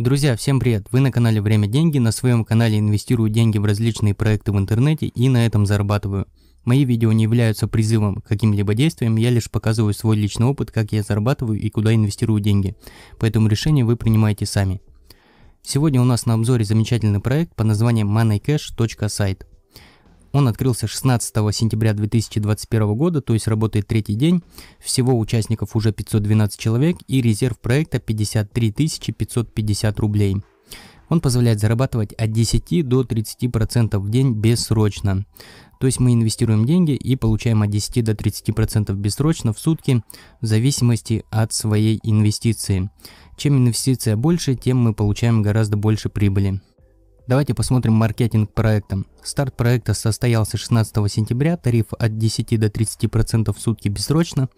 Друзья, всем привет! Вы на канале Время Деньги, на своем канале инвестирую деньги в различные проекты в интернете и на этом зарабатываю. Мои видео не являются призывом к каким-либо действиям, я лишь показываю свой личный опыт, как я зарабатываю и куда инвестирую деньги, поэтому решение вы принимаете сами. Сегодня у нас на обзоре замечательный проект под названием moneycash.site. Он открылся 16 сентября 2021 года, то есть работает третий день. Всего участников уже 512 человек и резерв проекта 53 550 рублей. Он позволяет зарабатывать от 10 до 30% в день бессрочно. То есть мы инвестируем деньги и получаем от 10 до 30% бессрочно в сутки в зависимости от своей инвестиции. Чем инвестиция больше, тем мы получаем гораздо больше прибыли. Давайте посмотрим маркетинг проекта. Старт проекта состоялся 16 сентября, тариф от 10 до 30% в сутки бессрочно,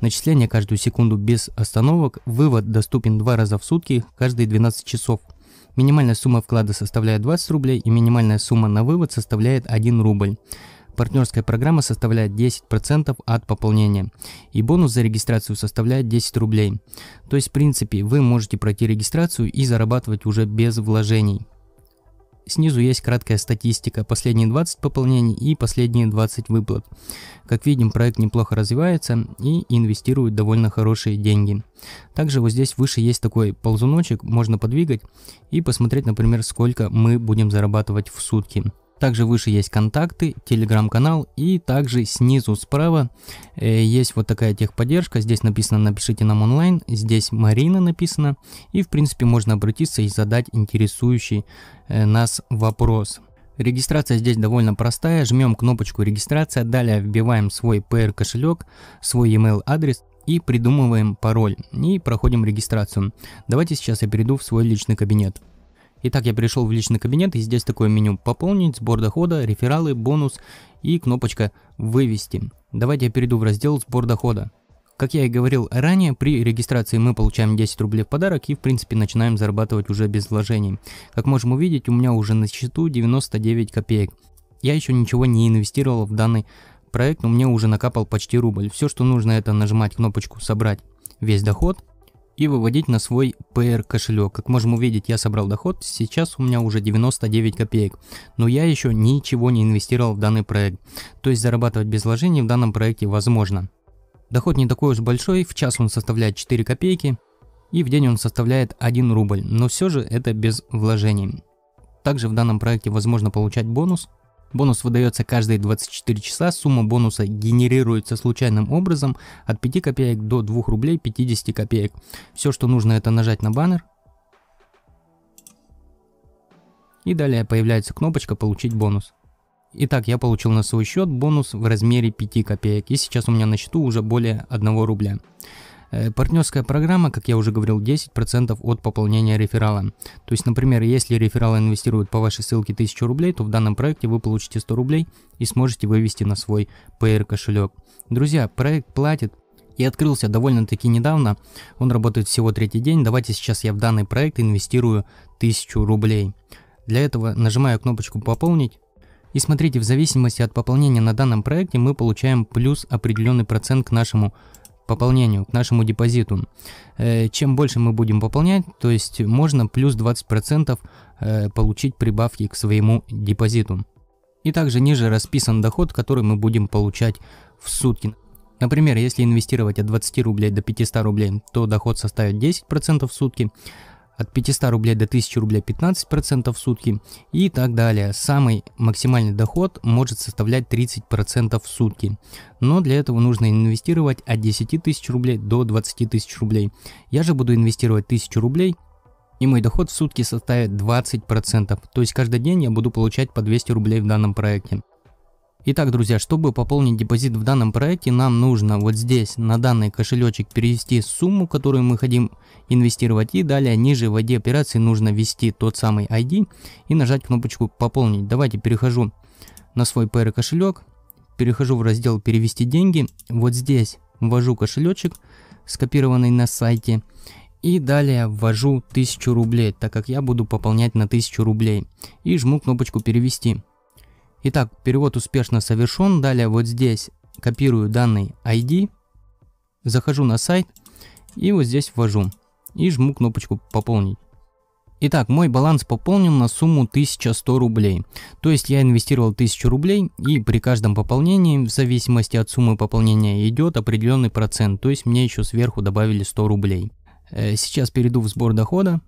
начисление каждую секунду без остановок, вывод доступен два раза в сутки, каждые 12 часов. Минимальная сумма вклада составляет 20 рублей и минимальная сумма на вывод составляет 1 рубль. Партнерская программа составляет 10% от пополнения. И бонус за регистрацию составляет 10 рублей. То есть, в принципе, вы можете пройти регистрацию и зарабатывать уже без вложений. Снизу есть краткая статистика, последние 20 пополнений и последние 20 выплат. Как видим, проект неплохо развивается и инвестирует довольно хорошие деньги. Также вот здесь выше есть такой ползуночек, можно подвигать и посмотреть, например, сколько мы будем зарабатывать в сутки. Также выше есть контакты, телеграм-канал и также снизу справа э, есть вот такая техподдержка. Здесь написано «Напишите нам онлайн», здесь «Марина» написано. И в принципе можно обратиться и задать интересующий э, нас вопрос. Регистрация здесь довольно простая. Жмем кнопочку «Регистрация», далее вбиваем свой PR-кошелек, свой email адрес и придумываем пароль и проходим регистрацию. Давайте сейчас я перейду в свой личный кабинет. Итак, я перешел в личный кабинет, и здесь такое меню «Пополнить», «Сбор дохода», «Рефералы», «Бонус» и кнопочка «Вывести». Давайте я перейду в раздел «Сбор дохода». Как я и говорил ранее, при регистрации мы получаем 10 рублей в подарок и в принципе начинаем зарабатывать уже без вложений. Как можем увидеть, у меня уже на счету 99 копеек. Я еще ничего не инвестировал в данный проект, но мне уже накапал почти рубль. Все, что нужно, это нажимать кнопочку «Собрать весь доход», и выводить на свой PR кошелек. Как можем увидеть, я собрал доход, сейчас у меня уже 99 копеек, но я еще ничего не инвестировал в данный проект, то есть зарабатывать без вложений в данном проекте возможно. Доход не такой уж большой, в час он составляет 4 копейки, и в день он составляет 1 рубль, но все же это без вложений. Также в данном проекте возможно получать бонус – Бонус выдается каждые 24 часа, сумма бонуса генерируется случайным образом от 5 копеек до 2 рублей 50 копеек. Все, что нужно, это нажать на баннер. И далее появляется кнопочка «Получить бонус». Итак, я получил на свой счет бонус в размере 5 копеек, и сейчас у меня на счету уже более 1 рубля. Э, партнерская программа, как я уже говорил, 10% от пополнения реферала. То есть, например, если реферал инвестирует по вашей ссылке 1000 рублей, то в данном проекте вы получите 100 рублей и сможете вывести на свой PR кошелек. Друзья, проект платит и открылся довольно-таки недавно. Он работает всего третий день. Давайте сейчас я в данный проект инвестирую 1000 рублей. Для этого нажимаю кнопочку «Пополнить». И смотрите, в зависимости от пополнения на данном проекте мы получаем плюс определенный процент к нашему пополнению, к нашему депозиту. Э, чем больше мы будем пополнять, то есть можно плюс 20% э, получить прибавки к своему депозиту. И также ниже расписан доход, который мы будем получать в сутки. Например, если инвестировать от 20 рублей до 500 рублей, то доход составит 10% в сутки от 500 рублей до 1000 рублей 15% в сутки и так далее. Самый максимальный доход может составлять 30% в сутки, но для этого нужно инвестировать от 10 тысяч рублей до 20 тысяч рублей. Я же буду инвестировать 1000 рублей и мой доход в сутки составит 20%, то есть каждый день я буду получать по 200 рублей в данном проекте. Итак, друзья, чтобы пополнить депозит в данном проекте, нам нужно вот здесь на данный кошелечек перевести сумму, которую мы хотим инвестировать. И далее ниже в ID операции нужно ввести тот самый ID и нажать кнопочку «Пополнить». Давайте перехожу на свой PR кошелек, перехожу в раздел «Перевести деньги». Вот здесь ввожу кошелечек, скопированный на сайте. И далее ввожу 1000 рублей, так как я буду пополнять на 1000 рублей. И жму кнопочку «Перевести». Итак, перевод успешно совершен. Далее вот здесь копирую данный ID, захожу на сайт и вот здесь ввожу и жму кнопочку «Пополнить». Итак, мой баланс пополнен на сумму 1100 рублей. То есть я инвестировал 1000 рублей и при каждом пополнении, в зависимости от суммы пополнения, идет определенный процент. То есть мне еще сверху добавили 100 рублей. Э, сейчас перейду в сбор дохода.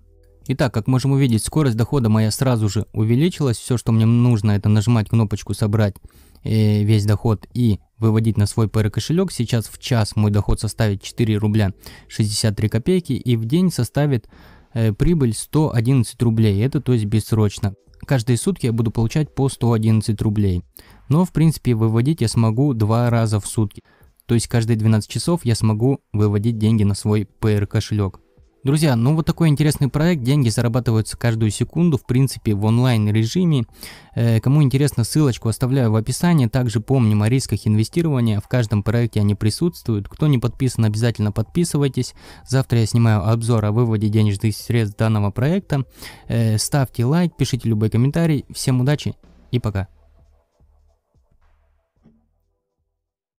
Итак, как можем увидеть, скорость дохода моя сразу же увеличилась. Все, что мне нужно, это нажимать кнопочку «Собрать э, весь доход» и выводить на свой PR кошелек. Сейчас в час мой доход составит 4 рубля 63 копейки и в день составит э, прибыль 111 рублей. Это то есть бессрочно. Каждые сутки я буду получать по 111 рублей. Но в принципе выводить я смогу два раза в сутки. То есть каждые 12 часов я смогу выводить деньги на свой PR кошелек. Друзья, ну вот такой интересный проект, деньги зарабатываются каждую секунду, в принципе, в онлайн-режиме. Э, кому интересно, ссылочку оставляю в описании. Также помним о рисках инвестирования, в каждом проекте они присутствуют. Кто не подписан, обязательно подписывайтесь. Завтра я снимаю обзор о выводе денежных средств данного проекта. Э, ставьте лайк, пишите любой комментарий. Всем удачи и пока.